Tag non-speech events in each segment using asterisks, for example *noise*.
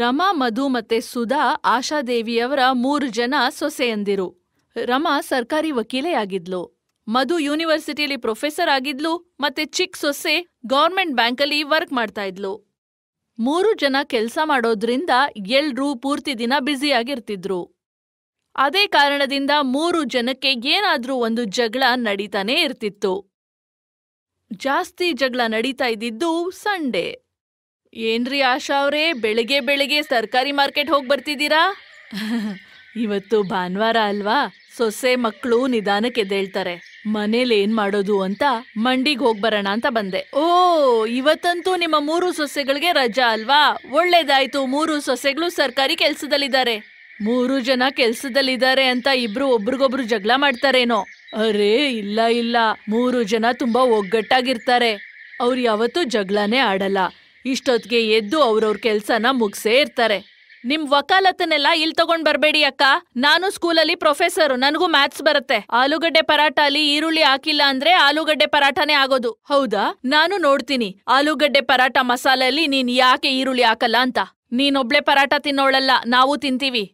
ರಮಾ ಮಧು ಮತ್ತೆ ಸುಧಾ ಆಶಾದೇವಿಯವರ ಮೂರು ಜನ ಸೊಸೆಯಂದಿರು ರಮಾ ಸರ್ಕಾರಿ ವಕೀಲೆಯಾಗಿದ್ಲು ಮಧು ಯೂನಿವರ್ಸಿಟಿಯಲ್ಲಿ ಪ್ರೊಫೆಸರ್ ಆಗಿದ್ಲು ಮತ್ತೆ ಚಿಕ್ ಸೊಸೆ ಗೌರ್ಮೆಂಟ್ ಬ್ಯಾಂಕಲ್ಲಿ ವರ್ಕ್ ಮಾಡ್ತಾ ಇದ್ಲು ಮೂರು ಜನ ಕೆಲಸ ಮಾಡೋದ್ರಿಂದ ಎಲ್ರೂ ಪೂರ್ತಿ ದಿನ ಬ್ಯುಸಿಯಾಗಿರ್ತಿದ್ರು ಅದೇ ಕಾರಣದಿಂದ ಮೂರು ಜನಕ್ಕೆ ಏನಾದ್ರೂ ಒಂದು ಜಗಳ ನಡೀತಾನೇ ಇರ್ತಿತ್ತು ಜಾಸ್ತಿ ಜಗಳ ನಡೀತಾ ಇದ್ದಿದ್ದು ಸಂಡೇ ಏನ್ರಿ ಆಶಾ ಅವರೇ ಬೆಳಿಗ್ಗೆ ಬೆಳಿಗ್ಗೆ ಸರ್ಕಾರಿ ಮಾರ್ಕೆಟ್ ಹೋಗಿ ಬರ್ತಿದ್ದೀರಾ *laughs* ಇವತ್ತು ಭಾನುವಾರ ಅಲ್ವಾ ಸೊಸೆ ಮಕ್ಕಳು ನಿಧಾನಕ್ಕೆ ಎದ್ದೇಳ್ತಾರೆ ಮನೇಲಿ ಏನ್ ಮಾಡೋದು ಅಂತ ಮಂಡಿಗೆ ಹೋಗಿ ಬರೋಣ ಅಂತ ಬಂದೆ ಓ ಇವತ್ತಂತೂ ನಿಮ್ಮ ಮೂರು ಸೊಸೆಗಳಿಗೆ ರಜಾ ಅಲ್ವಾ ಒಳ್ಳೇದಾಯ್ತು ಮೂರು ಸೊಸೆಗಳು ಸರ್ಕಾರಿ ಕೆಲ್ಸದಲ್ಲಿದ್ದಾರೆ ಮೂರು ಜನ ಕೆಲ್ಸದಲ್ಲಿದ್ದಾರೆ ಅಂತ ಇಬ್ರು ಒಬ್ರಿಗೊಬ್ರು ಜಗಳ ಮಾಡ್ತಾರೇನೋ ಅರೇ ಇಲ್ಲ ಇಲ್ಲ ಮೂರು ಜನ ತುಂಬಾ ಒಗ್ಗಟ್ಟಾಗಿರ್ತಾರೆ ಅವ್ರು ಯಾವತ್ತೂ ಜಗಳನೇ ಆಡಲ್ಲ ಇಷ್ಟೊತ್ತಿಗೆ ಎದ್ದು ಅವ್ರವ್ರ ಕೆಲ್ಸನ ಮುಗಿಸೇ ಇರ್ತಾರೆ ನಿಮ್ ವಕಾಲತನೆಲ್ಲ ಇಲ್ಲಿ ತಗೊಂಡ್ ಬರ್ಬೇಡಿ ಅಕ್ಕ ನಾನು ಸ್ಕೂಲಲ್ಲಿ ಪ್ರೊಫೆಸರ್ ನನಗೂ ಮ್ಯಾಥ್ಸ್ ಬರುತ್ತೆ ಆಲೂಗಡ್ಡೆ ಪರಾಟ ಅಲ್ಲಿ ಈರುಳ್ಳಿ ಹಾಕಿಲ್ಲ ಅಂದ್ರೆ ಆಲೂಗಡ್ಡೆ ಪರಾಠನೇ ಆಗೋದು ಹೌದಾ ನಾನು ನೋಡ್ತೀನಿ ಆಲೂಗಡ್ಡೆ ಪರಾಟ ಮಸಾಲೆಯಲ್ಲಿ ನೀನ್ ಯಾಕೆ ಈರುಳ್ಳಿ ಹಾಕಲ್ಲ ಅಂತ ನೀನೊಬ್ಳೆ ಪರಾಟ ತಿನ್ನೋಳಲ್ಲ ನಾವು ತಿಂತೀವಿ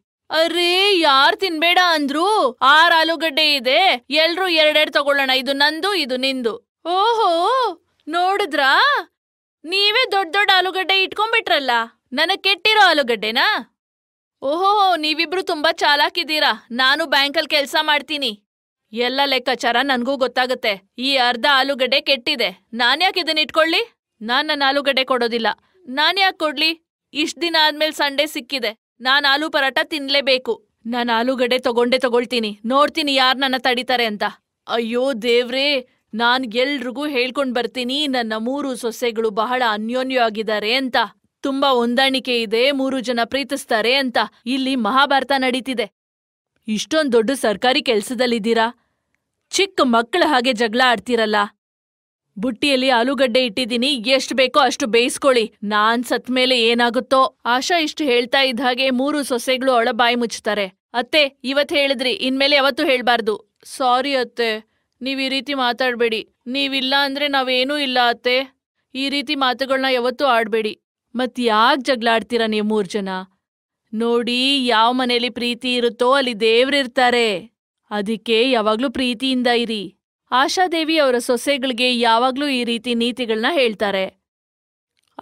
ಅರೇ ಯಾರ್ ತಿನ್ಬೇಡ ಅಂದ್ರು ಆರ್ ಆಲೂಗಡ್ಡೆ ಇದೆ ಎಲ್ರು ಎರಡೆರಡು ತಗೊಳ್ಳೋಣ ಇದು ನಂದು ಇದು ನಿಂದು ಓಹೋ ನೋಡಿದ್ರಾ ನೀವೇ ದೊಡ್ಡ ದೊಡ್ಡ ಆಲೂಗಡ್ಡೆ ಇಟ್ಕೊಂಡ್ಬಿಟ್ರಲ್ಲ ನನಗೆ ಕೆಟ್ಟಿರೋ ಆಲೂಗಡ್ಡೆನಾ ಓಹೋ ನೀವಿಬ್ರು ತುಂಬಾ ಚಾಲಾಕಿದ್ದೀರಾ ನಾನು ಬ್ಯಾಂಕಲ್ಲಿ ಕೆಲಸ ಮಾಡ್ತೀನಿ ಎಲ್ಲ ಲೆಕ್ಕಾಚಾರ ನನಗೂ ಗೊತ್ತಾಗುತ್ತೆ ಈ ಅರ್ಧ ಆಲೂಗಡ್ಡೆ ಕೆಟ್ಟಿದೆ ಯಾಕೆ ಇದನ್ನ ಇಟ್ಕೊಳ್ಳಿ ನಾನ್ ನನ್ನ ಆಲೂಗಡ್ಡೆ ಕೊಡೋದಿಲ್ಲ ಯಾಕೆ ಕೊಡ್ಲಿ ಇಷ್ಟ್ ದಿನ ಆದ್ಮೇಲೆ ಸಂಡೇ ಸಿಕ್ಕಿದೆ ನಾನ್ ಆಲೂ ಪರಾಟ ತಿನ್ಲೇಬೇಕು ನಾನು ಆಲೂಗಡ್ಡೆ ತಗೊಂಡೆ ತಗೊಳ್ತೀನಿ ನೋಡ್ತೀನಿ ಯಾರ್ ನನ್ನ ತಡಿತಾರೆ ಅಂತ ಅಯ್ಯೋ ದೇವ್ರೇ ನಾನ್ ಎಲ್ರಿಗೂ ಹೇಳ್ಕೊಂಡ್ ಬರ್ತೀನಿ ನನ್ನ ಮೂರು ಸೊಸೆಗಳು ಬಹಳ ಆಗಿದ್ದಾರೆ ಅಂತ ತುಂಬಾ ಹೊಂದಾಣಿಕೆ ಇದೆ ಮೂರು ಜನ ಪ್ರೀತಿಸ್ತಾರೆ ಅಂತ ಇಲ್ಲಿ ಮಹಾಭಾರತ ನಡೀತಿದೆ ಇಷ್ಟೊಂದ್ ದೊಡ್ಡ ಸರ್ಕಾರಿ ಕೆಲ್ಸದಲ್ಲಿದ್ದೀರಾ ಚಿಕ್ಕ ಮಕ್ಕಳ ಹಾಗೆ ಜಗಳ ಆಡ್ತೀರಲ್ಲ ಬುಟ್ಟಿಯಲ್ಲಿ ಆಲೂಗಡ್ಡೆ ಇಟ್ಟಿದ್ದೀನಿ ಎಷ್ಟ್ ಬೇಕೋ ಅಷ್ಟು ಬೇಯಿಸ್ಕೊಳ್ಳಿ ನಾನ್ ಮೇಲೆ ಏನಾಗುತ್ತೋ ಆಶಾ ಇಷ್ಟು ಹೇಳ್ತಾ ಇದ್ದ ಹಾಗೆ ಮೂರು ಸೊಸೆಗಳು ಒಳಬಾಯಿ ಮುಚ್ಚುತ್ತಾರೆ ಅತ್ತೆ ಇವತ್ ಹೇಳಿದ್ರಿ ಇನ್ಮೇಲೆ ಯಾವತ್ತೂ ಹೇಳ್ಬಾರ್ದು ಸಾರಿ ಅತ್ತೆ ನೀವು ಈ ರೀತಿ ಮಾತಾಡ್ಬೇಡಿ ನೀವಿಲ್ಲ ಅಂದ್ರೆ ನಾವೇನೂ ಇಲ್ಲ ಅತ್ತೆ ಈ ರೀತಿ ಮಾತುಗಳನ್ನ ಯಾವತ್ತೂ ಆಡ್ಬೇಡಿ ಮತ್ ಯಾಕೆ ಜಗಳಾಡ್ತೀರಾ ನೀವು ಮೂರು ಜನ ನೋಡಿ ಯಾವ ಮನೇಲಿ ಪ್ರೀತಿ ಇರುತ್ತೋ ಅಲ್ಲಿ ದೇವ್ರಿರ್ತಾರೆ ಅದಕ್ಕೆ ಯಾವಾಗ್ಲೂ ಪ್ರೀತಿಯಿಂದ ಇರಿ ಆಶಾದೇವಿ ಅವರ ಸೊಸೆಗಳಿಗೆ ಯಾವಾಗ್ಲೂ ಈ ರೀತಿ ನೀತಿಗಳನ್ನ ಹೇಳ್ತಾರೆ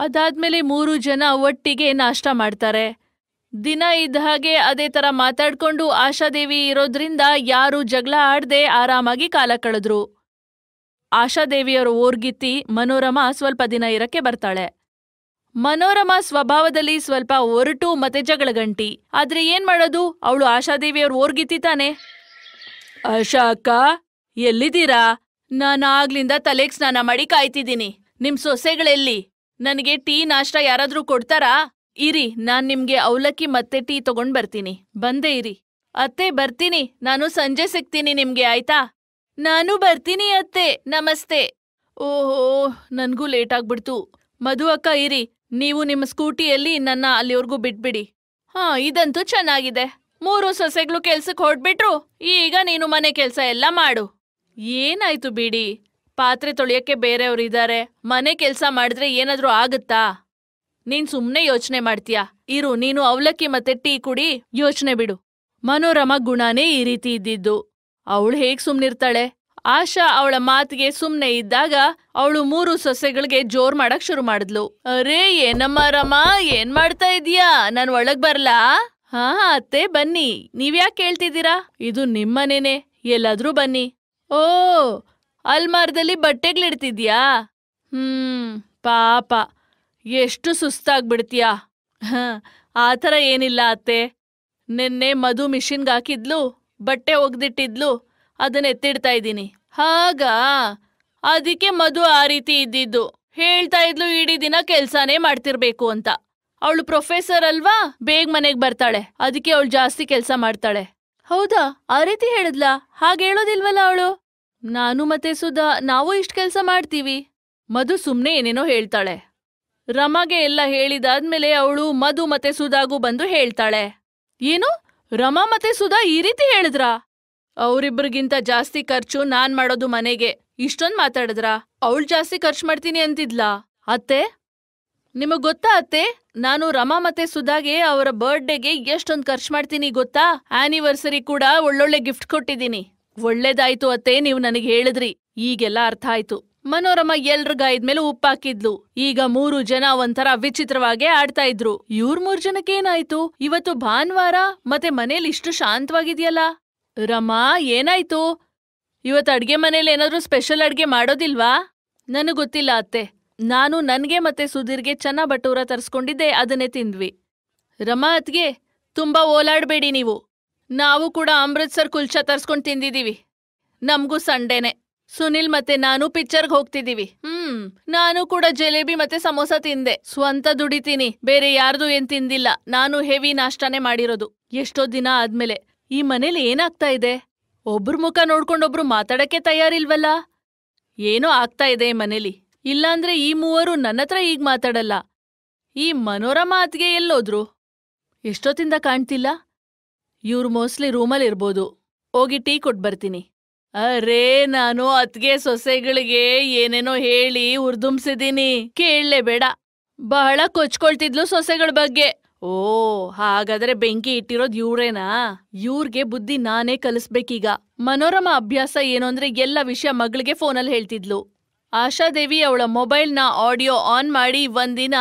ಅದಾದ್ಮೇಲೆ ಮೂರು ಜನ ಒಟ್ಟಿಗೆ ನಾಷ್ಟ ಮಾಡ್ತಾರೆ ದಿನ ಇದ್ದ ಹಾಗೆ ಅದೇ ತರ ಮಾತಾಡ್ಕೊಂಡು ಆಶಾದೇವಿ ಇರೋದ್ರಿಂದ ಯಾರು ಜಗಳ ಆಡದೆ ಆರಾಮಾಗಿ ಕಾಲ ಕಳೆದ್ರು ಆಶಾದೇವಿಯವರು ಓರ್ಗಿತ್ತಿ ಮನೋರಮ ಸ್ವಲ್ಪ ದಿನ ಇರಕ್ಕೆ ಬರ್ತಾಳೆ ಮನೋರಮ ಸ್ವಭಾವದಲ್ಲಿ ಸ್ವಲ್ಪ ಒರಟು ಮತ್ತೆ ಗಂಟಿ ಆದ್ರೆ ಏನ್ ಮಾಡೋದು ಅವಳು ಆಶಾದೇವಿಯವ್ರ ಓರ್ಗಿತ್ತಿ ತಾನೆ ಆಶಾ ಅಕ್ಕ ಎಲ್ಲಿದ್ದೀರಾ ಆಗ್ಲಿಂದ ತಲೆಗ್ ಸ್ನಾನ ಮಾಡಿ ಕಾಯ್ತಿದ್ದೀನಿ ನಿಮ್ ಸೊಸೆಗಳೆಲ್ಲಿ ನನಗೆ ಟೀ ನಾಷ್ಟ ಯಾರಾದ್ರೂ ಕೊಡ್ತಾರಾ ಇರಿ ನಾನ್ ನಿಮ್ಗೆ ಅವಲಕ್ಕಿ ಮತ್ತೆ ಟೀ ತಗೊಂಡ್ ಬರ್ತೀನಿ ಬಂದೆ ಇರಿ ಅತ್ತೆ ಬರ್ತೀನಿ ನಾನು ಸಂಜೆ ಸಿಗ್ತೀನಿ ನಿಮ್ಗೆ ಆಯ್ತಾ ನಾನು ಬರ್ತೀನಿ ಅತ್ತೆ ನಮಸ್ತೆ ಓಹೋ ನನ್ಗೂ ಲೇಟ್ ಆಗ್ಬಿಡ್ತು ಮಧು ಅಕ್ಕ ಇರಿ ನೀವು ನಿಮ್ಮ ಸ್ಕೂಟಿಯಲ್ಲಿ ನನ್ನ ಅಲ್ಲಿವರೆಗೂ ಬಿಟ್ಬಿಡಿ ಹಾ ಇದಂತೂ ಚೆನ್ನಾಗಿದೆ ಮೂರು ಸೊಸೆಗಳು ಕೆಲ್ಸಕ್ಕೆ ಹೊಡ್ಬಿಟ್ರು ಈಗ ನೀನು ಮನೆ ಕೆಲ್ಸ ಎಲ್ಲ ಮಾಡು ಏನಾಯ್ತು ಬಿಡಿ ಪಾತ್ರೆ ತೊಳೆಯಕ್ಕೆ ಬೇರೆಯವ್ರಿದ್ದಾರೆ ಮನೆ ಕೆಲ್ಸ ಮಾಡಿದ್ರೆ ಏನಾದ್ರೂ ಆಗುತ್ತಾ ನೀನ್ ಸುಮ್ನೆ ಯೋಚನೆ ಮಾಡ್ತೀಯಾ ಇರು ನೀನು ಅವಲಕ್ಕಿ ಮತ್ತೆ ಟೀ ಕುಡಿ ಯೋಚನೆ ಬಿಡು ಮನೋರಮ ಗುಣನೇ ಈ ರೀತಿ ಇದ್ದಿದ್ದು ಅವಳು ಹೇಗ್ ಸುಮ್ನಿರ್ತಾಳೆ ಆಶಾ ಅವಳ ಮಾತಿಗೆ ಸುಮ್ನೆ ಇದ್ದಾಗ ಅವಳು ಮೂರು ಸೊಸೆಗಳಿಗೆ ಜೋರ್ ಮಾಡಕ್ ಶುರು ಮಾಡಿದ್ಲು ಅರೇ ಏನಮ್ಮ ರಮ ಏನ್ ಮಾಡ್ತಾ ಇದೀಯಾ ನಾನ್ ಒಳಗ್ ಬರ್ಲಾ ಹಾ ಅತ್ತೆ ಬನ್ನಿ ನೀವ್ಯಾಕೆ ಕೇಳ್ತಿದ್ದೀರಾ ಇದು ನಿಮ್ಮನೇನೆ ಎಲ್ಲಾದ್ರೂ ಬನ್ನಿ ಓ ಅಲ್ಮಾರದಲ್ಲಿ ಬಟ್ಟೆಗಳಿಡ್ತಿದ್ಯಾ ಹ್ಮ್ ಪಾಪ ಎಷ್ಟು ಸುಸ್ತಾಗ್ಬಿಡ್ತೀಯಾ ಆ ಥರ ಏನಿಲ್ಲ ಅತ್ತೆ ನಿನ್ನೆ ಮಧು ಮಿಷಿನ್ಗೆ ಹಾಕಿದ್ಲು ಬಟ್ಟೆ ಒಗ್ದಿಟ್ಟಿದ್ಲು ಅದನ್ನ ಎತ್ತಿಡ್ತಾ ಇದ್ದೀನಿ ಹಾಗಾ ಅದಕ್ಕೆ ಮಧು ಆ ರೀತಿ ಇದ್ದಿದ್ದು ಹೇಳ್ತಾ ಇದ್ಲು ಇಡೀ ದಿನ ಕೆಲ್ಸಾನೇ ಮಾಡ್ತಿರ್ಬೇಕು ಅಂತ ಅವಳು ಪ್ರೊಫೆಸರ್ ಅಲ್ವಾ ಬೇಗ ಮನೆಗೆ ಬರ್ತಾಳೆ ಅದಕ್ಕೆ ಅವಳು ಜಾಸ್ತಿ ಕೆಲಸ ಮಾಡ್ತಾಳೆ ಹೌದಾ ಆ ರೀತಿ ಹೇಳಿದ್ಲಾ ಹಾಗೆ ಹೇಳೋದಿಲ್ವಲ್ಲ ಅವಳು ನಾನು ಮತ್ತೆ ಸುಧಾ ನಾವು ಇಷ್ಟು ಕೆಲಸ ಮಾಡ್ತೀವಿ ಮಧು ಸುಮ್ನೆ ಏನೇನೋ ಹೇಳ್ತಾಳೆ ರಮಗೆ ಎಲ್ಲ ಹೇಳಿದಾದ್ಮೇಲೆ ಅವಳು ಮಧು ಮತ್ತೆ ಸುಧಾಗೂ ಬಂದು ಹೇಳ್ತಾಳೆ ಏನು ರಮಾ ಮತ್ತೆ ಸುಧಾ ಈ ರೀತಿ ಹೇಳಿದ್ರ ಅವರಿಬ್ಬರಿಗಿಂತ ಜಾಸ್ತಿ ಖರ್ಚು ನಾನ್ ಮಾಡೋದು ಮನೆಗೆ ಇಷ್ಟೊಂದ್ ಮಾತಾಡಿದ್ರ ಅವಳು ಜಾಸ್ತಿ ಖರ್ಚು ಮಾಡ್ತೀನಿ ಅಂತಿದ್ಲಾ ಅತ್ತೆ ನಿಮಗ್ ಗೊತ್ತಾ ಅತ್ತೆ ನಾನು ರಮಾ ಮತ್ತೆ ಸುಧಾಗೆ ಅವರ ಬರ್ಡೇಗೆ ಎಷ್ಟೊಂದ್ ಖರ್ಚು ಮಾಡ್ತೀನಿ ಗೊತ್ತಾ ಆನಿವರ್ಸರಿ ಕೂಡ ಒಳ್ಳೊಳ್ಳೆ ಗಿಫ್ಟ್ ಕೊಟ್ಟಿದ್ದೀನಿ ಒಳ್ಳೇದಾಯ್ತು ಅತ್ತೆ ನೀವು ನನಗೆ ಹೇಳಿದ್ರಿ ಈಗೆಲ್ಲ ಅರ್ಥ ಆಯ್ತು ಮನೋರಮ ಎಲ್ರು ಮೇಲೆ ಉಪ್ಪಾಕಿದ್ಲು ಈಗ ಮೂರು ಜನ ಒಂಥರ ವಿಚಿತ್ರವಾಗಿ ಆಡ್ತಾ ಇದ್ರು ಇವ್ರ್ ಮೂರ್ ಜನಕ್ಕೇನಾಯ್ತು ಇವತ್ತು ಭಾನುವಾರ ಮತ್ತೆ ಮನೇಲಿ ಇಷ್ಟು ಶಾಂತವಾಗಿದ್ಯಲ್ಲ ರಮಾ ಏನಾಯ್ತು ಇವತ್ತು ಅಡ್ಗೆ ಮನೇಲಿ ಏನಾದ್ರೂ ಸ್ಪೆಷಲ್ ಅಡ್ಗೆ ಮಾಡೋದಿಲ್ವಾ ನನಗೆ ಗೊತ್ತಿಲ್ಲ ಅತ್ತೆ ನಾನು ನನ್ಗೆ ಮತ್ತೆ ಸುಧೀರ್ಗೆ ಚೆನ್ನ ಬಟೂರ ತರಿಸ್ಕೊಂಡಿದ್ದೆ ಅದನ್ನೇ ತಿಂದ್ವಿ ರಮಾ ಅತ್ಗೆ ತುಂಬಾ ಓಲಾಡಬೇಡಿ ನೀವು ನಾವು ಕೂಡ ಅಮೃತ್ಸರ್ ಕುಲ್ಚಾ ತರ್ಸ್ಕೊಂಡು ತಿಂದಿದ್ದೀವಿ ನಮಗೂ ಸಂಡೇನೆ ಸುನಿಲ್ ಮತ್ತೆ ನಾನು ಪಿಕ್ಚರ್ಗೆ ಹೋಗ್ತಿದೀವಿ ಹ್ಮ್ ನಾನು ಕೂಡ ಜಲೇಬಿ ಮತ್ತೆ ಸಮೋಸ ತಿಂದೆ ಸ್ವಂತ ದುಡಿತೀನಿ ಬೇರೆ ಯಾರ್ದು ಏನ್ ತಿಂದಿಲ್ಲ ನಾನು ಹೆವಿ ನಾಷ್ಟಾನೇ ಮಾಡಿರೋದು ಎಷ್ಟೋ ದಿನ ಆದ್ಮೇಲೆ ಈ ಮನೇಲಿ ಏನಾಗ್ತಾ ಇದೆ ಒಬ್ರು ಮುಖ ನೋಡ್ಕೊಂಡೊಬ್ರು ಮಾತಾಡಕ್ಕೆ ತಯಾರಿಲ್ವಲ್ಲ ಏನೋ ಆಗ್ತಾ ಇದೆ ಈ ಮನೇಲಿ ಇಲ್ಲಾಂದ್ರೆ ಈ ಮೂವರು ಹತ್ರ ಈಗ ಮಾತಾಡಲ್ಲ ಈ ಮನೋರಮಾ ಅತ್ಗೆ ಎಲ್ಲೋದ್ರು ಎಷ್ಟೊತ್ತಿಂದ ಕಾಣ್ತಿಲ್ಲ ಇವ್ರು ಮೋಸ್ಟ್ಲಿ ರೂಮಲ್ಲಿ ಇರ್ಬೋದು ಹೋಗಿ ಟೀ ಕೊಟ್ಬರ್ತೀನಿ ಅರೇ ನಾನು ಅತ್ಗೆ ಸೊಸೆಗಳಿಗೆ ಏನೇನೋ ಹೇಳಿ ಉರ್ದುಂಬಿಸಿದೀನಿ ಕೇಳಲೇ ಬೇಡ ಬಹಳ ಕೊಚ್ಕೊಳ್ತಿದ್ಲು ಸೊಸೆಗಳ ಬಗ್ಗೆ ಓ ಹಾಗಾದ್ರೆ ಬೆಂಕಿ ಇಟ್ಟಿರೋದ್ ಇವ್ರೇನಾ ಇವ್ರಿಗೆ ಬುದ್ಧಿ ನಾನೇ ಕಲಿಸ್ಬೇಕೀಗ ಮನೋರಮ ಅಭ್ಯಾಸ ಏನು ಅಂದ್ರೆ ಎಲ್ಲ ವಿಷಯ ಮಗಳಿಗೆ ಫೋನಲ್ಲಿ ಹೇಳ್ತಿದ್ಲು ಆಶಾದೇವಿ ಅವಳ ಮೊಬೈಲ್ನ ಆಡಿಯೋ ಆನ್ ಮಾಡಿ ಒಂದಿನ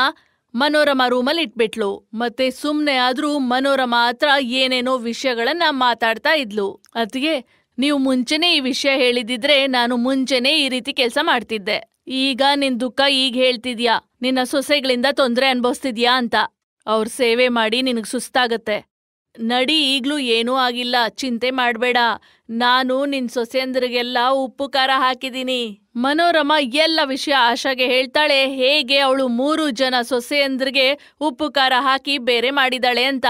ಮನೋರಮ ರೂಮಲ್ಲಿ ಇಟ್ಬಿಟ್ಲು ಮತ್ತೆ ಸುಮ್ನೆ ಆದ್ರೂ ಮನೋರಮ ಹತ್ರ ಏನೇನೋ ವಿಷಯಗಳನ್ನ ಮಾತಾಡ್ತಾ ಇದ್ಲು ಅದ್ಗೆ ನೀವು ಮುಂಚೆನೆ ಈ ವಿಷಯ ಹೇಳಿದಿದ್ರೆ ನಾನು ಮುಂಚೆನೆ ಈ ರೀತಿ ಕೆಲಸ ಮಾಡ್ತಿದ್ದೆ ಈಗ ನಿನ್ ದುಃಖ ಈಗ ಹೇಳ್ತಿದ್ಯಾ ನಿನ್ನ ಸೊಸೆಗಳಿಂದ ತೊಂದರೆ ಅನ್ಭವಿಸ್ತಿದ್ಯಾ ಅಂತ ಅವ್ರ ಸೇವೆ ಮಾಡಿ ನಿನಗ್ ಸುಸ್ತಾಗತ್ತೆ ನಡಿ ಈಗ್ಲೂ ಏನೂ ಆಗಿಲ್ಲ ಚಿಂತೆ ಮಾಡಬೇಡ ನಾನು ನಿನ್ ಸೊಸೆಯಂದ್ರಿಗೆಲ್ಲ ಉಪ್ಪು ಖಾರ ಹಾಕಿದೀನಿ ಮನೋರಮ ಎಲ್ಲ ವಿಷಯ ಆಶಾಗೆ ಹೇಳ್ತಾಳೆ ಹೇಗೆ ಅವಳು ಮೂರು ಜನ ಸೊಸೆಯಂದ್ರಿಗೆ ಉಪ್ಪು ಖಾರ ಹಾಕಿ ಬೇರೆ ಮಾಡಿದಾಳೆ ಅಂತ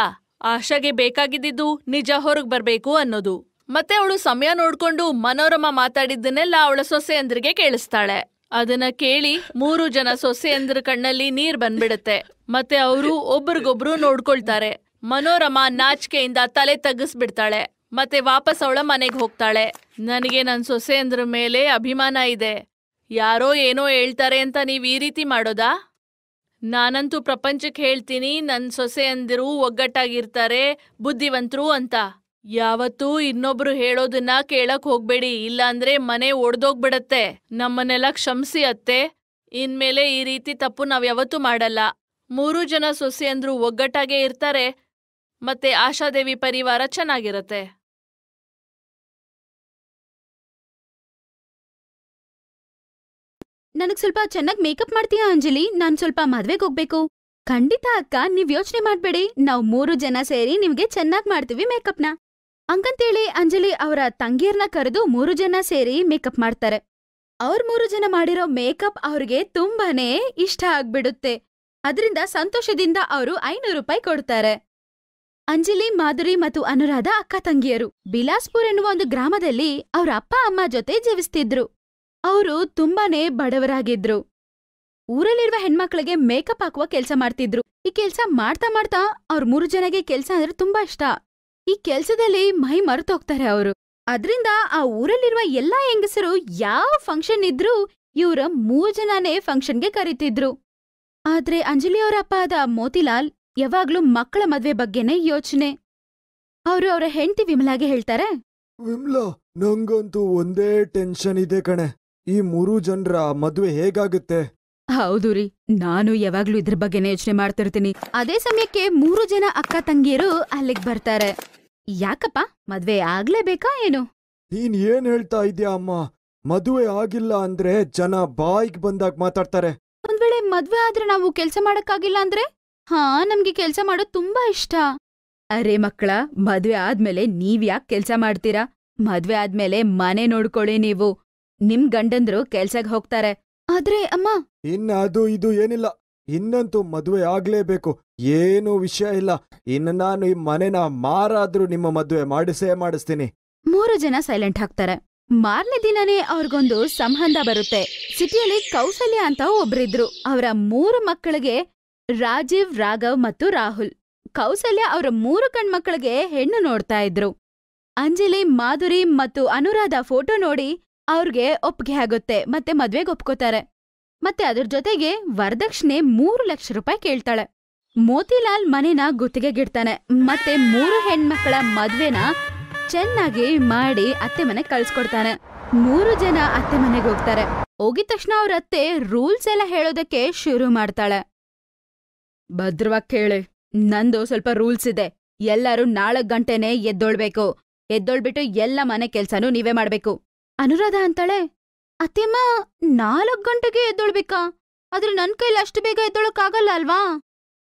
ಆಶಾಗೆ ಬೇಕಾಗಿದ್ದಿದ್ದು ನಿಜ ಹೊರಗೆ ಬರಬೇಕು ಅನ್ನೋದು ಮತ್ತೆ ಅವಳು ಸಮಯ ನೋಡ್ಕೊಂಡು ಮನೋರಮ ಮಾತಾಡಿದ್ದನ್ನೆಲ್ಲ ಅವಳ ಸೊಸೆಯಂದ್ರಿಗೆ ಕೇಳಿಸ್ತಾಳೆ ಅದನ್ನ ಕೇಳಿ ಮೂರು ಜನ ಸೊಸೆಯಂದ್ರ ಕಣ್ಣಲ್ಲಿ ನೀರ್ ಬಂದ್ಬಿಡತ್ತೆ ಮತ್ತೆ ಅವರು ಒಬ್ರಿಗೊಬ್ರು ನೋಡ್ಕೊಳ್ತಾರೆ ಮನೋರಮ ನಾಚಿಕೆಯಿಂದ ತಲೆ ತಗ್ಗಿಸ್ಬಿಡ್ತಾಳೆ ಮತ್ತೆ ವಾಪಸ್ ಅವಳ ಮನೆಗೆ ಹೋಗ್ತಾಳೆ ನನಗೆ ನನ್ನ ಸೊಸೆಯಂದ್ರ ಮೇಲೆ ಅಭಿಮಾನ ಇದೆ ಯಾರೋ ಏನೋ ಹೇಳ್ತಾರೆ ಅಂತ ನೀವು ಈ ರೀತಿ ಮಾಡೋದಾ ನಾನಂತೂ ಪ್ರಪಂಚಕ್ಕೆ ಹೇಳ್ತೀನಿ ನನ್ನ ಸೊಸೆಯಂದಿರು ಒಗ್ಗಟ್ಟಾಗಿರ್ತಾರೆ ಬುದ್ಧಿವಂತರು ಅಂತ ಯಾವತ್ತೂ ಇನ್ನೊಬ್ರು ಹೇಳೋದನ್ನ ಕೇಳಕ್ ಹೋಗ್ಬೇಡಿ ಇಲ್ಲಾಂದ್ರೆ ಮನೆ ಒಡ್ದೋಗ್ಬಿಡತ್ತೆ ನಮ್ಮನ್ನೆಲ್ಲ ಕ್ಷಮ್ಸಿ ಅತ್ತೆ ಇನ್ಮೇಲೆ ಈ ರೀತಿ ತಪ್ಪು ನಾವ್ ಯಾವತ್ತೂ ಮಾಡಲ್ಲ ಮೂರು ಜನ ಅಂದ್ರು ಒಗ್ಗಟ್ಟಾಗೆ ಇರ್ತಾರೆ ಮತ್ತೆ ಆಶಾದೇವಿ ಪರಿವಾರ ಚೆನ್ನಾಗಿರತ್ತೆ ನನಗ್ ಸ್ವಲ್ಪ ಚೆನ್ನಾಗಿ ಮೇಕಪ್ ಮಾಡ್ತೀಯಾ ಅಂಜಲಿ ನಾನ್ ಸ್ವಲ್ಪ ಮದ್ವೆಗ್ ಹೋಗ್ಬೇಕು ಖಂಡಿತ ಅಕ್ಕ ನೀವ್ ಯೋಚನೆ ಮಾಡ್ಬೇಡಿ ನಾವ್ ಮೂರು ಜನ ಸೇರಿ ನಿಮ್ಗೆ ಚೆನ್ನಾಗ್ ಮಾಡ್ತೀವಿ ಮೇಕಪ್ನ ಅಂಗಂತೇಳಿ ಅಂಜಲಿ ಅವರ ತಂಗಿಯರ್ನ ಕರೆದು ಮೂರು ಜನ ಸೇರಿ ಮೇಕಪ್ ಮಾಡ್ತಾರೆ ಅವ್ರ ಮೂರು ಜನ ಮಾಡಿರೋ ಮೇಕಪ್ ಅವ್ರಿಗೆ ತುಂಬಾನೇ ಇಷ್ಟ ಆಗ್ಬಿಡುತ್ತೆ ಅದರಿಂದ ಸಂತೋಷದಿಂದ ಅವರು ಐನೂರು ರೂಪಾಯಿ ಕೊಡ್ತಾರೆ ಅಂಜಲಿ ಮಾಧುರಿ ಮತ್ತು ಅನುರಾಧ ಅಕ್ಕ ತಂಗಿಯರು ಬಿಲಾಸ್ಪುರ್ ಎನ್ನುವ ಒಂದು ಗ್ರಾಮದಲ್ಲಿ ಅವ್ರ ಅಪ್ಪ ಅಮ್ಮ ಜೊತೆ ಜೀವಿಸ್ತಿದ್ರು ಅವರು ತುಂಬಾನೇ ಬಡವರಾಗಿದ್ರು ಊರಲ್ಲಿರುವ ಹೆಣ್ಮಕ್ಳಿಗೆ ಮೇಕಪ್ ಹಾಕುವ ಕೆಲಸ ಮಾಡ್ತಿದ್ರು ಈ ಕೆಲಸ ಮಾಡ್ತಾ ಮಾಡ್ತಾ ಅವ್ರ ಮೂರು ಜನಗೆ ಕೆಲಸ ಅಂದ್ರೆ ತುಂಬಾ ಇಷ್ಟ ಈ ಕೆಲ್ಸದಲ್ಲಿ ಮೈ ಮರೆತೋಗ್ತಾರೆ ಅವರು ಅದ್ರಿಂದ ಆ ಊರಲ್ಲಿರುವ ಎಲ್ಲಾ ಹೆಂಗಸರು ಯಾವ ಫಂಕ್ಷನ್ ಇದ್ರೂ ಇವರ ಮೂರು ಜನನೇ ಫಂಕ್ಷನ್ಗೆ ಕರೀತಿದ್ರು ಆದ್ರೆ ಅಂಜಲಿ ಅಪ್ಪ ಆದ ಮೋತಿಲಾಲ್ ಯಾವಾಗ್ಲೂ ಮಕ್ಕಳ ಮದ್ವೆ ಬಗ್ಗೆನೇ ಯೋಚನೆ ಅವರು ಅವರ ಹೆಂಡತಿ ವಿಮಲಾಗೆ ಹೇಳ್ತಾರೆ ವಿಮ್ಲಾ ನಂಗಂತೂ ಒಂದೇ ಟೆನ್ಷನ್ ಇದೆ ಕಣೆ ಈ ಮೂರು ಜನರ ಮದ್ವೆ ಹೇಗಾಗುತ್ತೆ ಹೌದು ರೀ ನಾನು ಯಾವಾಗ್ಲೂ ಇದ್ರ ಬಗ್ಗೆನೇ ಯೋಚನೆ ಮಾಡ್ತಿರ್ತೀನಿ ಅದೇ ಸಮಯಕ್ಕೆ ಮೂರು ಜನ ಅಕ್ಕ ತಂಗಿಯರು ಅಲ್ಲಿಗ್ ಬರ್ತಾರೆ ಯಾಕಪ್ಪ ಮದ್ವೆ ಆಗ್ಲೇಬೇಕಾ ಏನು ನೀನ್ ಏನ್ ಹೇಳ್ತಾ ಇದ್ಯಾ ಅಮ್ಮ ಮದುವೆ ಆಗಿಲ್ಲ ಅಂದ್ರೆ ಜನ ಬಾಯಿಗೆ ಬಂದಾಗ ಮಾತಾಡ್ತಾರೆ ಒಂದ್ ವೇಳೆ ಮದ್ವೆ ಆದ್ರೆ ನಾವು ಕೆಲ್ಸ ಮಾಡಕ್ಕಾಗಿಲ್ಲ ಅಂದ್ರೆ ಹಾ ನಮ್ಗೆ ಕೆಲ್ಸ ಮಾಡೋದ್ ತುಂಬಾ ಇಷ್ಟ ಅರೆ ಮಕ್ಕಳ ಮದ್ವೆ ಆದ್ಮೇಲೆ ನೀವ್ ಯಾಕೆ ಕೆಲ್ಸ ಮಾಡ್ತೀರಾ ಮದ್ವೆ ಆದ್ಮೇಲೆ ಮನೆ ನೋಡ್ಕೊಳ್ಳಿ ನೀವು ನಿಮ್ ಗಂಡಂದ್ರು ಕೆಲ್ಸಕ್ ಹೋಗ್ತಾರೆ ಆದ್ರೆ ಅಮ್ಮ ಇನ್ನ ಅದು ಇದು ಏನಿಲ್ಲ ಇನ್ನಂತೂ ಮದುವೆ ಆಗ್ಲೇಬೇಕು ಏನು ವಿಷಯ ಇಲ್ಲ ಇನ್ನು ನಾನು ಈ ಮನೆನ ಮಾರಾದ್ರೂ ನಿಮ್ಮ ಮದುವೆ ಮಾಡಿಸೇ ಮಾಡಿಸ್ತೀನಿ ಮೂರು ಜನ ಸೈಲೆಂಟ್ ಹಾಕ್ತಾರೆ ಮಾರನೇ ದಿನನೇ ಅವ್ರಿಗೊಂದು ಸಂಬಂಧ ಬರುತ್ತೆ ಸಿಟಿಯಲ್ಲಿ ಕೌಸಲ್ಯ ಅಂತ ಒಬ್ರಿದ್ರು ಅವರ ಮೂರು ಮಕ್ಕಳಿಗೆ ರಾಜೀವ್ ರಾಘವ್ ಮತ್ತು ರಾಹುಲ್ ಕೌಸಲ್ಯ ಅವರ ಮೂರು ಕಣ್ಮಕ್ಕಳಿಗೆ ಹೆಣ್ಣು ನೋಡ್ತಾ ಇದ್ರು ಅಂಜಲಿ ಮಾಧುರಿ ಮತ್ತು ಅನುರಾಧ ಫೋಟೋ ನೋಡಿ ಅವ್ರಿಗೆ ಒಪ್ಪಿಗೆ ಆಗುತ್ತೆ ಮತ್ತೆ ಮದ್ವೆಗೆ ಒಪ್ಕೋತಾರೆ ಮತ್ತೆ ಅದ್ರ ಜೊತೆಗೆ ವರದಕ್ಷಿಣೆ ಮೂರು ಲಕ್ಷ ರೂಪಾಯಿ ಕೇಳ್ತಾಳೆ ಮೋತಿಲಾಲ್ ಮನೆನ ಗುತ್ತಿಗೆಗಿಡ್ತಾನೆ ಮತ್ತೆ ಮೂರು ಹೆಣ್ಮಕ್ಳ ಮದ್ವೆನ ಚೆನ್ನಾಗಿ ಮಾಡಿ ಅತ್ತೆ ಮನೆಗ್ ಕಳ್ಸ್ಕೊಡ್ತಾನೆ ಮೂರು ಜನ ಅತ್ತೆ ಮನೆಗೆ ಹೋಗ್ತಾರೆ ಹೋಗಿದ ತಕ್ಷಣ ಅವ್ರ ಅತ್ತೆ ರೂಲ್ಸ್ ಎಲ್ಲ ಹೇಳೋದಕ್ಕೆ ಶುರು ಮಾಡ್ತಾಳೆ ಭದ್ರವಾಗಿ ಕೇಳಿ ನಂದು ಸ್ವಲ್ಪ ರೂಲ್ಸ್ ಇದೆ ಎಲ್ಲರೂ ನಾಲ್ಕು ಗಂಟೆನೆ ಎದ್ದೊಳ್ಬೇಕು ಎದ್ದೊಳ್ಬಿಟ್ಟು ಎಲ್ಲ ಮನೆ ಕೆಲ್ಸನೂ ನೀವೇ ಮಾಡ್ಬೇಕು ಅನುರಾಧ ಅಂತಾಳೆ ಅತ್ತೆಮ್ಮ ನಾಲ್ಕು ಗಂಟೆಗೆ ಎದ್ದೊಳ್ಬೇಕಾ ಆದ್ರೆ ನನ್ ಕೈಲಿ ಅಷ್ಟು ಬೇಗ ಎದ್ದೊಳಕ್ಕಾಗಲ್ಲ ಅಲ್ವಾ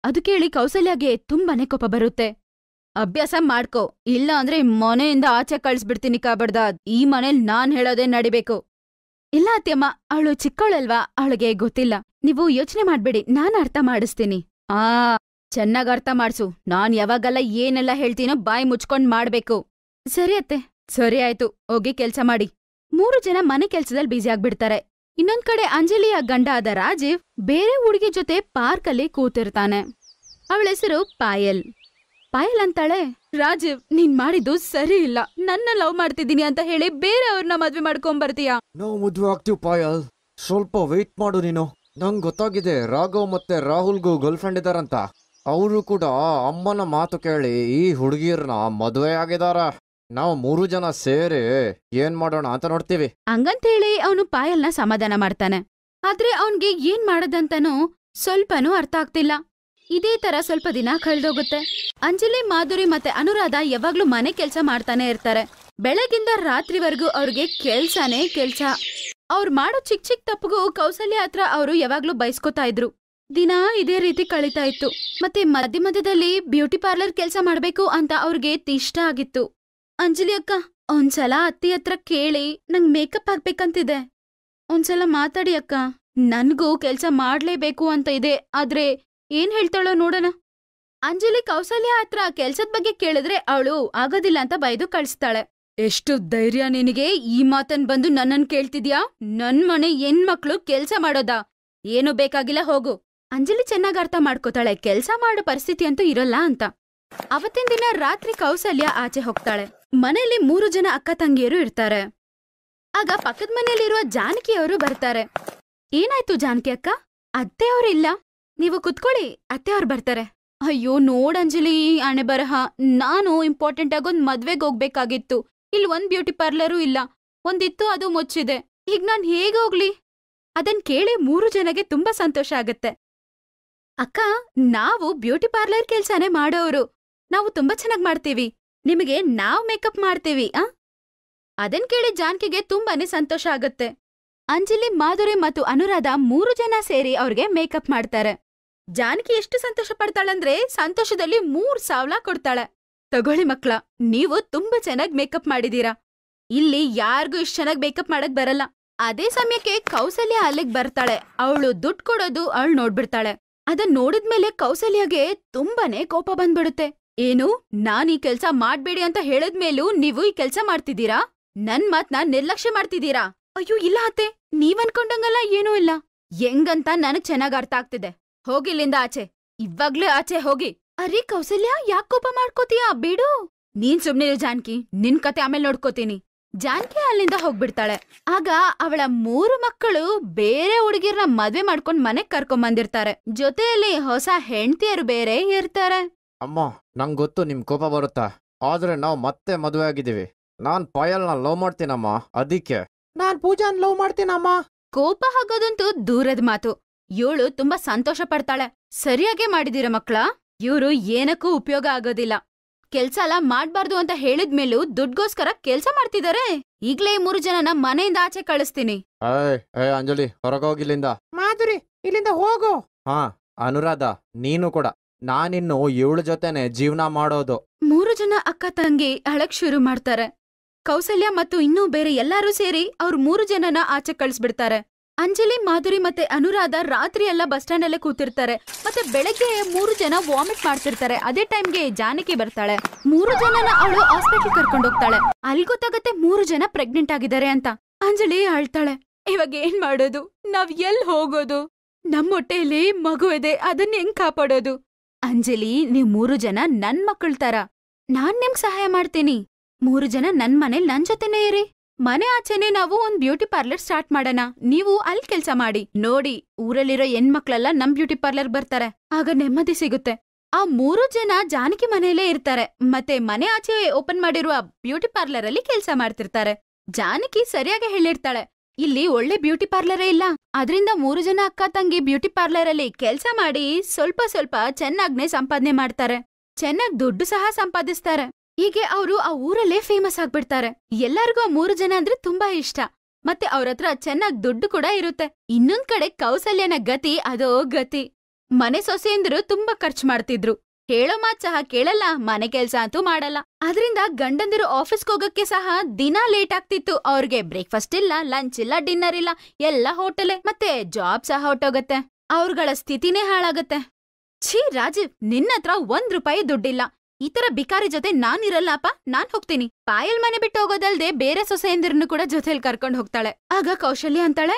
ಅದು ಕೇಳಿ ಕೌಸಲ್ಯಾಗೆ ತುಂಬಾನೇ ಕೋಪ ಬರುತ್ತೆ ಅಭ್ಯಾಸ ಮಾಡ್ಕೋ ಇಲ್ಲ ಅಂದ್ರೆ ಮನೆಯಿಂದ ಆಚೆ ಕಳಿಸ್ಬಿಡ್ತೀನಿ ಕಾಬಡ್ದ ಈ ಮನೇಲಿ ನಾನ್ ಹೇಳೋದೇ ನಡಿಬೇಕು ಇಲ್ಲ ಅತ್ತೆಮ್ಮ ಅವಳು ಚಿಕ್ಕವಳಲ್ವಾ ಅವಳಿಗೆ ಗೊತ್ತಿಲ್ಲ ನೀವು ಯೋಚನೆ ಮಾಡ್ಬೇಡಿ ನಾನ್ ಅರ್ಥ ಮಾಡಿಸ್ತೀನಿ ಆ ಚೆನ್ನಾಗ್ ಅರ್ಥ ಮಾಡ್ಸು ನಾನ್ ಯಾವಾಗಲ್ಲ ಏನೆಲ್ಲ ಹೇಳ್ತೀನೋ ಬಾಯಿ ಮುಚ್ಕೊಂಡ್ ಮಾಡ್ಬೇಕು ಸರಿ ಅತ್ತೆ ಸರಿ ಆಯ್ತು ಹೋಗಿ ಕೆಲ್ಸ ಮಾಡಿ ಮೂರು ಜನ ಮನೆ ಕೆಲ್ಸದಲ್ಲಿ ಬ್ಯುಸಿ ಆಗ್ಬಿಡ್ತಾರೆ ಇನ್ನೊಂದ್ ಕಡೆ ಅಂಜಲಿಯ ಗಂಡ ಆದ ರಾಜೀವ್ ಬೇರೆ ಹುಡುಗಿ ಜೊತೆ ಪಾರ್ಕ್ ಅಲ್ಲಿ ಕೂತಿರ್ತಾನೆ ಅವಳ ಹೆಸರು ಪಾಯಲ್ ಪಾಯಲ್ ಅಂತಾಳೆ ರಾಜೀವ್ ನೀನ್ ಮಾಡಿದ್ದು ಸರಿ ಇಲ್ಲ ನನ್ನ ಲವ್ ಮಾಡ್ತಿದ್ದೀನಿ ಅಂತ ಹೇಳಿ ಬೇರೆ ಅವ್ರನ್ನ ಮದ್ವೆ ಮಾಡ್ಕೊಂಡ್ ಬರ್ತೀಯ ನಾವು ಮದ್ವೆ ಆಗ್ತೀವಿ ಪಾಯಲ್ ಸ್ವಲ್ಪ ವೆಯ್ಟ್ ಮಾಡು ನೀನು ನಂಗ್ ಗೊತ್ತಾಗಿದೆ ರಾಘವ್ ಮತ್ತೆ ರಾಹುಲ್ಗೂ ಗರ್ಲ್ ಫ್ರೆಂಡ್ ಇದಾರಂತ ಅವರು ಕೂಡ ಅಮ್ಮನ ಮಾತು ಕೇಳಿ ಈ ಹುಡುಗಿಯರನ್ನ ಮದುವೆ ಆಗಿದಾರ ನಾವು ಮೂರು ಜನ ಸೇರಿ ಏನ್ ಮಾಡೋಣ ಅಂತ ನೋಡ್ತೀವಿ ಹಂಗಂತ ಹೇಳಿ ಅವನು ಪಾಯಲ್ನ ಸಮಾಧಾನ ಮಾಡ್ತಾನೆ ಆದ್ರೆ ಅವನ್ಗೆ ಏನ್ ಮಾಡದಂತನೂ ಸ್ವಲ್ಪನೂ ಅರ್ಥ ಆಗ್ತಿಲ್ಲ ಇದೇ ತರ ಸ್ವಲ್ಪ ದಿನ ಕಳೆದೋಗುತ್ತೆ ಅಂಜಲಿ ಮಾಧುರಿ ಮತ್ತೆ ಅನುರಾಧ ಯಾವಾಗ್ಲೂ ಮನೆ ಕೆಲ್ಸ ಮಾಡ್ತಾನೆ ಇರ್ತಾರೆ ಬೆಳಗಿಂದ ರಾತ್ರಿವರೆಗೂ ಅವ್ರಿಗೆ ಕೆಲ್ಸನೇ ಕೆಲ್ಸ ಅವ್ರು ಮಾಡೋ ಚಿಕ್ಕ ಚಿಕ್ಕ ತಪ್ಪಿಗೂ ಕೌಸಲ್ಯ ಹತ್ರ ಅವರು ಯಾವಾಗ್ಲೂ ಬಯಸ್ಕೊತಾ ಇದ್ರು ದಿನ ಇದೇ ರೀತಿ ಕಳೀತಾ ಇತ್ತು ಮತ್ತೆ ಮಧ್ಯ ಮಧ್ಯದಲ್ಲಿ ಬ್ಯೂಟಿ ಪಾರ್ಲರ್ ಕೆಲಸ ಮಾಡ್ಬೇಕು ಅಂತ ಅವ್ರಿಗೆ ಇಷ್ಟ ಆಗಿತ್ತು ಅಂಜಲಿ ಅಕ್ಕ ಒಂದ್ಸಲ ಅತ್ತಿ ಹತ್ರ ಕೇಳಿ ನಂಗ್ ಮೇಕಪ್ ಹಾಕ್ಬೇಕಂತಿದೆ ಒಂದ್ಸಲ ಮಾತಾಡಿ ಅಕ್ಕ ನನ್ಗೂ ಕೆಲ್ಸ ಮಾಡ್ಲೇಬೇಕು ಅಂತ ಇದೆ ಆದ್ರೆ ಏನ್ ಹೇಳ್ತಾಳೋ ನೋಡೋಣ ಅಂಜಲಿ ಕೌಸಲ್ಯ ಹತ್ರ ಕೆಲ್ಸದ ಬಗ್ಗೆ ಕೇಳಿದ್ರೆ ಅವಳು ಆಗೋದಿಲ್ಲ ಅಂತ ಬೈದು ಕಳಿಸ್ತಾಳೆ ಎಷ್ಟು ಧೈರ್ಯ ನಿನಗೆ ಈ ಮಾತನ್ ಬಂದು ನನ್ನನ್ ಕೇಳ್ತಿದ್ಯಾ ನನ್ ಮನೆ ಹೆಣ್ಮಕ್ಳು ಕೆಲ್ಸ ಮಾಡೋದಾ ಏನು ಬೇಕಾಗಿಲ್ಲ ಹೋಗು ಅಂಜಲಿ ಚೆನ್ನಾಗ್ ಅರ್ಥ ಮಾಡ್ಕೋತಾಳೆ ಕೆಲ್ಸ ಮಾಡೋ ಪರಿಸ್ಥಿತಿ ಅಂತೂ ಇರಲ್ಲ ಅಂತ ಅವತ್ತಿನ ದಿನ ರಾತ್ರಿ ಕೌಸಲ್ಯ ಆಚೆ ಹೋಗ್ತಾಳೆ ಮನೆಯಲ್ಲಿ ಮೂರು ಜನ ಅಕ್ಕ ತಂಗಿಯರು ಇರ್ತಾರೆ ಆಗ ಪಕ್ಕದ ಮನೆಯಲ್ಲಿರುವ ಜಾನಕಿಯವರು ಬರ್ತಾರೆ ಏನಾಯ್ತು ಜಾನಕಿ ಅಕ್ಕ ಇಲ್ಲ ನೀವು ಕುತ್ಕೊಳ್ಳಿ ಅವ್ರು ಬರ್ತಾರೆ ಅಯ್ಯೋ ಅಂಜಲಿ ಅಣೆ ಬರಹ ನಾನು ಇಂಪಾರ್ಟೆಂಟ್ ಆಗೊಂದ್ ಮದ್ವೆಗೆ ಹೋಗ್ಬೇಕಾಗಿತ್ತು ಇಲ್ಲಿ ಒಂದ್ ಬ್ಯೂಟಿ ಪಾರ್ಲರೂ ಇಲ್ಲ ಒಂದಿತ್ತು ಅದು ಮುಚ್ಚಿದೆ ಈಗ ನಾನ್ ಹೇಗೆ ಹೋಗ್ಲಿ ಅದನ್ ಕೇಳಿ ಮೂರು ಜನಗೆ ತುಂಬಾ ಸಂತೋಷ ಆಗತ್ತೆ ಅಕ್ಕ ನಾವು ಬ್ಯೂಟಿ ಪಾರ್ಲರ್ ಕೆಲ್ಸನೇ ಮಾಡೋರು ನಾವು ತುಂಬಾ ಚೆನ್ನಾಗಿ ಮಾಡ್ತೀವಿ ನಿಮಗೆ ನಾವ್ ಮೇಕಪ್ ಮಾಡ್ತೀವಿ ಆ ಅದನ್ ಕೇಳಿ ಜಾನ್ಕಿಗೆ ತುಂಬಾನೇ ಸಂತೋಷ ಆಗುತ್ತೆ ಅಂಜಲಿ ಮಾಧುರಿ ಮತ್ತು ಅನುರಾಧ ಮೂರು ಜನ ಸೇರಿ ಅವ್ರಿಗೆ ಮೇಕಪ್ ಮಾಡ್ತಾರೆ ಜಾನ್ಕಿ ಎಷ್ಟು ಸಂತೋಷ ಪಡ್ತಾಳಂದ್ರೆ ಸಂತೋಷದಲ್ಲಿ ಮೂರ್ ಸಾವಿರ ಕೊಡ್ತಾಳೆ ತಗೊಳ್ಳಿ ಮಕ್ಳ ನೀವು ತುಂಬಾ ಚೆನ್ನಾಗಿ ಮೇಕಪ್ ಮಾಡಿದೀರಾ ಇಲ್ಲಿ ಯಾರಿಗೂ ಇಷ್ಟು ಚೆನ್ನಾಗಿ ಮೇಕಪ್ ಮಾಡಕ್ ಬರಲ್ಲ ಅದೇ ಸಮಯಕ್ಕೆ ಕೌಸಲ್ಯ ಅಲ್ಲಿಗೆ ಬರ್ತಾಳೆ ಅವಳು ದುಡ್ಡು ಕೊಡೋದು ಅವಳು ನೋಡ್ಬಿಡ್ತಾಳೆ ಅದನ್ ನೋಡಿದ್ಮೇಲೆ ಕೌಸಲ್ಯಗೆ ತುಂಬಾನೇ ಕೋಪ ಬಂದ್ಬಿಡುತ್ತೆ ಏನು ನಾನ್ ಈ ಕೆಲ್ಸ ಮಾಡ್ಬೇಡಿ ಅಂತ ಹೇಳದ್ ಮೇಲೂ ನೀವು ಈ ಕೆಲ್ಸ ಮಾಡ್ತಿದ್ದೀರಾ ನನ್ ಮಾತ್ನ ನಿರ್ಲಕ್ಷ್ಯ ಮಾಡ್ತಿದ್ದೀರಾ ಅಯ್ಯೋ ಇಲ್ಲ ಅತ್ತೆ ಅನ್ಕೊಂಡಂಗಲ್ಲ ಏನೂ ಇಲ್ಲ ಹೆಂಗಂತ ನನಗ್ ಚೆನ್ನಾಗ್ ಅರ್ಥ ಆಗ್ತಿದೆ ಹೋಗಿಲ್ಲಿಂದ ಆಚೆ ಇವಾಗ್ಲೇ ಆಚೆ ಹೋಗಿ ಅರೆ ಕೌಸಲ್ಯ ಯಾಕೋಪ ಕೋಪ ಮಾಡ್ಕೋತೀಯ ಬಿಡು ನೀನ್ ಸುಮ್ನೆ ಜಾನ್ಕಿ ನಿನ್ ಕತೆ ಆಮೇಲೆ ನೋಡ್ಕೋತೀನಿ ಜಾನ್ಕಿ ಅಲ್ಲಿಂದ ಹೋಗ್ಬಿಡ್ತಾಳೆ ಆಗ ಅವಳ ಮೂರು ಮಕ್ಕಳು ಬೇರೆ ಹುಡುಗಿರ್ನ ಮದ್ವೆ ಮಾಡ್ಕೊಂಡ್ ಮನೆಗ್ ಕರ್ಕೊಂಬಂದಿರ್ತಾರೆ ಜೊತೆಯಲ್ಲಿ ಹೊಸ ಹೆಂಡ್ತಿಯರು ಬೇರೆ ಇರ್ತಾರೆ ಅಮ್ಮ ನಂಗೆ ಗೊತ್ತು ನಿಮ್ ಕೋಪ ಬರುತ್ತಾ ಆದ್ರೆ ನಾವು ಮತ್ತೆ ಮದುವೆ ಆಗಿದ್ದೀವಿ ನಾನ್ ಪಾಯಲ್ನ ಲವ್ ಮಾಡ್ತೀನಮ್ಮ ಅದಕ್ಕೆ ನಾನ್ ಪೂಜಾನ್ ಲವ್ ಮಾಡ್ತೀನಮ್ಮ ಕೋಪ ಹಾಕೋದಂತೂ ದೂರದ ಮಾತು ಇವಳು ತುಂಬಾ ಸಂತೋಷ ಪಡ್ತಾಳೆ ಸರಿಯಾಗೇ ಮಾಡಿದೀರ ಮಕ್ಳ ಇವ್ರು ಏನಕ್ಕೂ ಉಪಯೋಗ ಆಗೋದಿಲ್ಲ ಕೆಲ್ಸ ಎಲ್ಲ ಮಾಡ್ಬಾರ್ದು ಅಂತ ಹೇಳಿದ್ಮೇಲೂ ದುಡ್ಗೋಸ್ಕರ ಕೆಲ್ಸ ಮಾಡ್ತಿದಾರೆ ಈಗ್ಲೇ ಈ ಮೂರು ಜನನ ಮನೆಯಿಂದ ಆಚೆ ಕಳಿಸ್ತೀನಿ ಅಂಜಲಿ ಹೊರಗೋಗಿಲ್ಲಿಂದ ಮಾಧುರಿ ಇಲ್ಲಿಂದ ಹೋಗು ಹಾ ಅನುರಾಧ ನೀನು ಕೂಡ ನಾನಿನ್ನು ಇವಳ ಜೊತೆನೆ ಜೀವನ ಮಾಡೋದು ಮೂರು ಜನ ಅಕ್ಕ ತಂಗಿ ಅಳಕ್ ಶುರು ಮಾಡ್ತಾರೆ ಕೌಸಲ್ಯ ಮತ್ತು ಇನ್ನೂ ಬೇರೆ ಎಲ್ಲರೂ ಸೇರಿ ಅವ್ರ ಮೂರು ಜನನ ಆಚೆ ಕಳಿಸ್ಬಿಡ್ತಾರೆ ಅಂಜಲಿ ಮಾಧುರಿ ಮತ್ತೆ ಅನುರಾಧ ರಾತ್ರಿ ಎಲ್ಲ ಬಸ್ ಸ್ಟಾಂಡ್ ಅಲ್ಲೇ ಕೂತಿರ್ತಾರೆ ಮತ್ತೆ ಬೆಳಗ್ಗೆ ಮೂರು ಜನ ವಾಮಿಟ್ ಮಾಡ್ತಿರ್ತಾರೆ ಅದೇ ಟೈಮ್ಗೆ ಜಾನಕಿ ಬರ್ತಾಳೆ ಮೂರು ಜನನ ಅವಳು ಹಾಸ್ಪಿಟ್ಲ್ ಕರ್ಕೊಂಡು ಹೋಗ್ತಾಳೆ ಅಲ್ಲಿ ಗೊತ್ತಾಗತ್ತೆ ಮೂರು ಜನ ಪ್ರೆಗ್ನೆಂಟ್ ಆಗಿದ್ದಾರೆ ಅಂತ ಅಂಜಲಿ ಅಳ್ತಾಳೆ ಇವಾಗ ಏನ್ ಮಾಡೋದು ನಾವ್ ಎಲ್ ಹೋಗೋದು ನಮ್ಮ ಹೊಟ್ಟೆಯಲ್ಲಿ ಮಗು ಇದೆ ಅದನ್ನ ಹೆಂಗ್ ಕಾಪಾಡೋದು ಅಂಜಲಿ ನೀವ್ ಮೂರು ಜನ ನನ್ ಮಕ್ಕಳ ತರ ನಾನ್ ನಿಮ್ ಸಹಾಯ ಮಾಡ್ತೀನಿ ಮೂರು ಜನ ನನ್ ಮನೇಲಿ ನನ್ ಜೊತೆನೇ ಇರಿ ಮನೆ ಆಚೆನೆ ನಾವು ಒಂದ್ ಬ್ಯೂಟಿ ಪಾರ್ಲರ್ ಸ್ಟಾರ್ಟ್ ಮಾಡೋಣ ನೀವು ಅಲ್ಲಿ ಕೆಲ್ಸ ಮಾಡಿ ನೋಡಿ ಊರಲ್ಲಿರೋ ಹೆಣ್ಮಕ್ಳೆಲ್ಲ ನಮ್ ಬ್ಯೂಟಿ ಪಾರ್ಲರ್ ಬರ್ತಾರೆ ಆಗ ನೆಮ್ಮದಿ ಸಿಗುತ್ತೆ ಆ ಮೂರು ಜನ ಜಾನಕಿ ಮನೆಯಲ್ಲೇ ಇರ್ತಾರೆ ಮತ್ತೆ ಮನೆ ಆಚೆ ಓಪನ್ ಮಾಡಿರುವ ಬ್ಯೂಟಿ ಪಾರ್ಲರ್ ಅಲ್ಲಿ ಕೆಲ್ಸ ಮಾಡ್ತಿರ್ತಾರೆ ಜಾನಕಿ ಸರಿಯಾಗಿ ಹೇಳಿರ್ತಾಳೆ ಇಲ್ಲಿ ಒಳ್ಳೆ ಬ್ಯೂಟಿ ಪಾರ್ಲರೇ ಇಲ್ಲ ಅದರಿಂದ ಮೂರು ಜನ ಅಕ್ಕ ತಂಗಿ ಬ್ಯೂಟಿ ಪಾರ್ಲರ್ ಅಲ್ಲಿ ಕೆಲಸ ಮಾಡಿ ಸ್ವಲ್ಪ ಸ್ವಲ್ಪ ಚೆನ್ನಾಗ್ನೆ ಸಂಪಾದನೆ ಮಾಡ್ತಾರೆ ಚೆನ್ನಾಗ್ ದುಡ್ಡು ಸಹ ಸಂಪಾದಿಸ್ತಾರೆ ಹೀಗೆ ಅವರು ಆ ಊರಲ್ಲೇ ಫೇಮಸ್ ಆಗ್ಬಿಡ್ತಾರೆ ಎಲ್ಲರಿಗೂ ಆ ಮೂರು ಜನ ಅಂದ್ರೆ ತುಂಬಾ ಇಷ್ಟ ಮತ್ತೆ ಅವ್ರ ಹತ್ರ ಚೆನ್ನಾಗ್ ದುಡ್ಡು ಕೂಡ ಇರುತ್ತೆ ಇನ್ನೊಂದ್ ಕಡೆ ಕೌಸಲ್ಯನ ಗತಿ ಅದೋ ಗತಿ ಮನೆ ಸೊಸೆಯಂದ್ರು ತುಂಬಾ ಖರ್ಚು ಮಾಡ್ತಿದ್ರು ಹೇಳೋ ಮಾತ್ ಸಹ ಕೇಳಲ್ಲ ಮನೆ ಕೆಲ್ಸ ಅಂತೂ ಮಾಡಲ್ಲ ಅದರಿಂದ ಗಂಡಂದಿರು ಆಫೀಸ್ಗೆ ಹೋಗಕ್ಕೆ ಸಹ ದಿನ ಲೇಟ್ ಆಗ್ತಿತ್ತು ಅವ್ರಿಗೆ ಬ್ರೇಕ್ಫಾಸ್ಟ್ ಇಲ್ಲ ಲಂಚ್ ಇಲ್ಲ ಡಿನ್ನರ್ ಇಲ್ಲ ಎಲ್ಲ ಹೋಟೆಲೆ ಮತ್ತೆ ಜಾಬ್ ಸಹ ಹೊಟ್ಟೋಗತ್ತೆ ಅವ್ರಗಳ ಸ್ಥಿತಿನೇ ಹಾಳಾಗತ್ತೆ ಛೀ ರಾಜೀವ್ ನಿನ್ನತ್ರ ಒಂದ್ ರೂಪಾಯಿ ದುಡ್ಡಿಲ್ಲ ಈ ತರ ಬಿಕಾರಿ ಜೊತೆ ನಾನಿರಲ್ಲಪ್ಪ ನಾನ್ ಹೋಗ್ತೀನಿ ಪಾಯಲ್ ಮನೆ ಬಿಟ್ಟು ಹೋಗೋದಲ್ದೆ ಬೇರೆ ಸೊಸೆಯಂದಿರನ್ನು ಕೂಡ ಜೊತೆಲಿ ಕರ್ಕೊಂಡು ಹೋಗ್ತಾಳೆ ಆಗ ಕೌಶಲ್ಯ ಅಂತಾಳೆ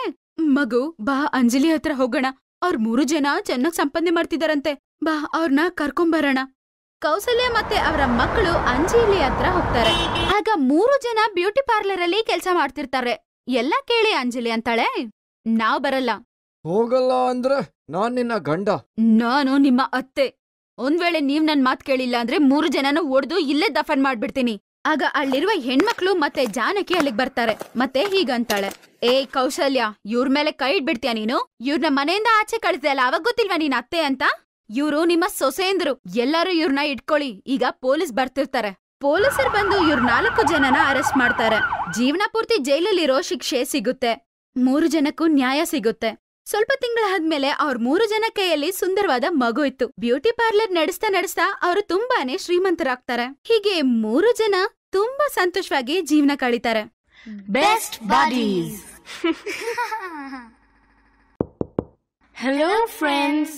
ಮಗು ಬಾ ಅಂಜಲಿ ಹತ್ರ ಹೋಗೋಣ ಅವ್ರ ಮೂರು ಜನ ಚೆನ್ನಾಗ್ ಸಂಪಾದನೆ ಮಾಡ್ತಿದಾರಂತೆ ಬಾ ಅವ್ರನ್ನ ಕರ್ಕೊಂಬರೋಣ ಕೌಸಲ್ಯ ಮತ್ತೆ ಅವರ ಮಕ್ಕಳು ಅಂಜೀಲಿ ಹತ್ರ ಹೋಗ್ತಾರೆ ಆಗ ಮೂರು ಜನ ಬ್ಯೂಟಿ ಪಾರ್ಲರ್ ಅಲ್ಲಿ ಕೆಲಸ ಮಾಡ್ತಿರ್ತಾರೆ ಎಲ್ಲ ಕೇಳಿ ಅಂಜಲಿ ಅಂತಾಳೆ ನಾವ್ ಬರಲ್ಲ ಹೋಗಲ್ಲ ಅಂದ್ರೆ ನಾನ್ ನಿನ್ನ ಗಂಡ ನಾನು ನಿಮ್ಮ ಅತ್ತೆ ಒಂದ್ ವೇಳೆ ನೀವ್ ನನ್ ಮಾತ್ ಕೇಳಿಲ್ಲ ಅಂದ್ರೆ ಮೂರು ಜನನ ಒಡ್ದು ಇಲ್ಲೇ ದಫನ್ ಮಾಡ್ಬಿಡ್ತೀನಿ ಆಗ ಅಲ್ಲಿರುವ ಹೆಣ್ಮಕ್ಳು ಮತ್ತೆ ಜಾನಕಿ ಅಲ್ಲಿಗ್ ಬರ್ತಾರೆ ಮತ್ತೆ ಹೀಗಂತಾಳೆ ಏ ಕೌಶಲ್ಯ ಇವ್ರ ಮೇಲೆ ಕೈ ಇಡ್ಬಿಡ್ತೀಯ ನೀನು ಇವ್ರನ್ನ ಮನೆಯಿಂದ ಆಚೆ ಕಳಿಸ್ದೆ ಅಲ್ಲ ಅವಾಗ ಗೊತ್ತಿಲ್ವಾ ನೀನ್ ಅತ್ತೆ ಅಂತ ಇವ್ರು ನಿಮ್ಮ ಸೊಸೆಯಂದ್ರು ಎಲ್ಲರೂ ಇವ್ರನ್ನ ಇಟ್ಕೊಳ್ಳಿ ಈಗ ಪೊಲೀಸ್ ಬರ್ತಿರ್ತಾರೆ ಪೊಲೀಸರು ಬಂದು ಇವ್ರ ನಾಲ್ಕು ಜನನ ಅರೆಸ್ಟ್ ಮಾಡ್ತಾರೆ ಜೀವನ ಪೂರ್ತಿ ಜೈಲಲ್ಲಿರೋ ಶಿಕ್ಷೆ ಸಿಗುತ್ತೆ ಮೂರು ಜನಕ್ಕೂ ನ್ಯಾಯ ಸಿಗುತ್ತೆ ಸ್ವಲ್ಪ ತಿಂಗಳಾದ್ಮೇಲೆ ಅವ್ರ ಮೂರು ಜನ ಕೈಯಲ್ಲಿ ಸುಂದರವಾದ ಮಗು ಇತ್ತು ಬ್ಯೂಟಿ ಪಾರ್ಲರ್ ನಡೆಸ್ತಾ ನಡೆಸ್ತಾ ಅವರು ತುಂಬಾನೇ ಶ್ರೀಮಂತರಾಗ್ತಾರೆ ಹೀಗೆ ಮೂರು ಜನ ತುಂಬಾ ಸಂತೋಷವಾಗಿ ಜೀವನ ಕಳೀತಾರೆ ಬೆಸ್ಟ್ ಬಾಡೀಸ್ ಹಲೋ ಫ್ರೆಂಡ್ಸ್